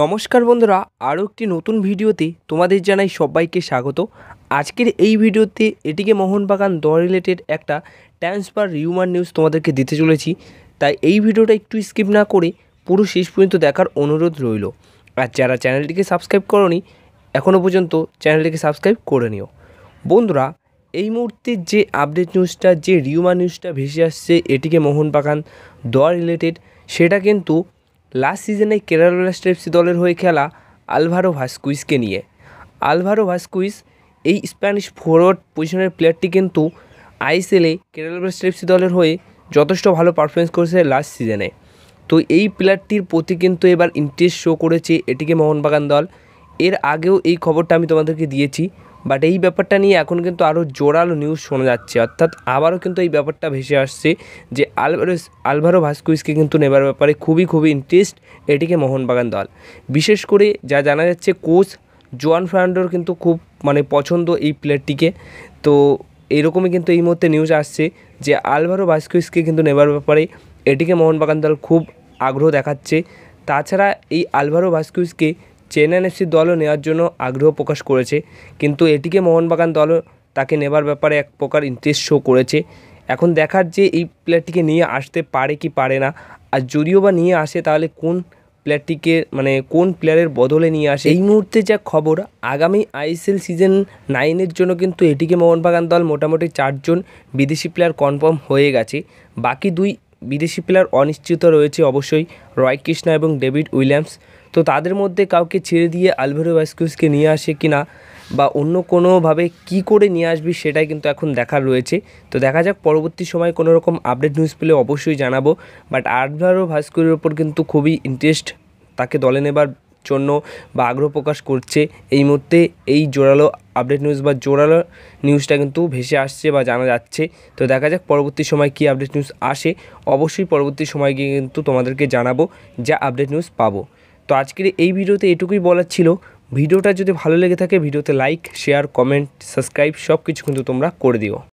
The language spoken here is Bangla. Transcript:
নমস্কার বন্ধুরা আরও একটি নতুন ভিডিওতে তোমাদের জানাই সবাইকে স্বাগত আজকের এই ভিডিওতে এটিকে মোহনবাগান দ রিলেটেড একটা ট্রান্সফার রিউমার নিউজ তোমাদেরকে দিতে চলেছি তাই এই ভিডিওটা একটু স্কিপ না করে পুরো শেষ পর্যন্ত দেখার অনুরোধ রইল আর যারা চ্যানেলটিকে সাবস্ক্রাইব করনি এখনও পর্যন্ত চ্যানেলটিকে সাবস্ক্রাইব করে নিও বন্ধুরা এই মুহূর্তে যে আপডেট নিউজটা যে রিউমার নিউজটা ভেসে আসছে এটিকে মোহনবাগান দ রিলেটেড সেটা কিন্তু লাস্ট সিজনে কেরালা স্টেপসি দলের হয়ে খেলা আলভারো ভাস্কুইজকে নিয়ে আলভারো ভাস্কুইজ এই স্প্যানিশ ফরওয়ার্ড পজিশনের প্লেয়ারটি কিন্তু আইএসএলে কেরালা ব্লাস্ট দলের হয়ে যথেষ্ট ভালো পারফরমেন্স করেছে লাস্ট সিজনে তো এই প্লেয়ারটির প্রতি কিন্তু এবার ইন্টারেস্ট শো করেছে এটিকে মোহনবাগান দল এর আগেও এই খবরটা আমি তোমাদেরকে দিয়েছি বাট এই ব্যাপারটা নিয়ে এখন কিন্তু আরও জোরালো নিউজ শোনা যাচ্ছে অর্থাৎ আবারও কিন্তু এই ব্যাপারটা ভেসে আসছে যে আলভারো আলভারো ভাস্কুইজকে কিন্তু নেবার ব্যাপারে খুবই খুবই ইন্টারেস্ট এটিকে মোহনবাগান দল বিশেষ করে যা জানা যাচ্ছে কোচ জোয়ান ফার্নান্ডোর কিন্তু খুব মানে পছন্দ এই প্লেয়ারটিকে তো এরকমই কিন্তু এই মুহূর্তে নিউজ আসছে যে আলভারো ভাস্কুইসকে কিন্তু নেবার ব্যাপারে এটিকে মোহনবাগান দল খুব আগ্রহ দেখাচ্ছে তাছাড়া এই আলভারো ভাস্কুইসকে চেন্নাইন এফসি দলও নেওয়ার জন্য আগ্রহ প্রকাশ করেছে কিন্তু এটিকে মোহনবাগান দলও তাকে নেবার ব্যাপারে এক প্রকার ইন্টারেস্ট শো করেছে এখন দেখার যে এই প্লেয়ারটিকে নিয়ে আসতে পারে কি পারে না আর যদিও বা নিয়ে আসে তাহলে কোন প্লেয়ারটিকে মানে কোন প্লেয়ারের বদলে নিয়ে আসে এই মুহূর্তে যা খবর আগামী আইএসএল সিজন নাইনের জন্য কিন্তু এটিকে মোহনবাগান দল মোটামুটি চারজন বিদেশি প্লেয়ার কনফার্ম হয়ে গেছে বাকি দুই বিদেশি প্লেয়ার অনিশ্চিত রয়েছে অবশ্যই রয় কৃষ্ণা এবং ডেভিড উইলিয়ামস তো তাদের মধ্যে কাউকে ছেড়ে দিয়ে আলভেরো ভাস্কুসকে নিয়ে আসে কি না বা অন্য কোনোভাবে কি করে নিয়ে আসবি সেটাই কিন্তু এখন দেখার রয়েছে তো দেখা যাক পরবর্তী সময় কোনো রকম আপডেট নিউজ পেলে অবশ্যই জানাবো বাট আলভেরো ভাস্কুরের ওপর কিন্তু খুবই ইন্টারেস্ট তাকে দলে নেবার জন্য বা আগ্রহ প্রকাশ করছে এই মুহূর্তে এই জোরালো আপডেট নিউজ বা জোরালো নিউজটা কিন্তু ভেসে আসছে বা জানা যাচ্ছে তো দেখা যাক পরবর্তী সময় কি আপডেট নিউজ আসে অবশ্যই পরবর্তী সময় গিয়ে কিন্তু তোমাদেরকে জানাবো যা আপডেট নিউজ পাবো তো আজকের এই ভিডিওতে এটুকুই বলার ছিল ভিডিওটা যদি ভালো লেগে থাকে ভিডিওতে লাইক শেয়ার কমেন্ট সাবস্ক্রাইব সব কিছু কিন্তু তোমরা করে দিও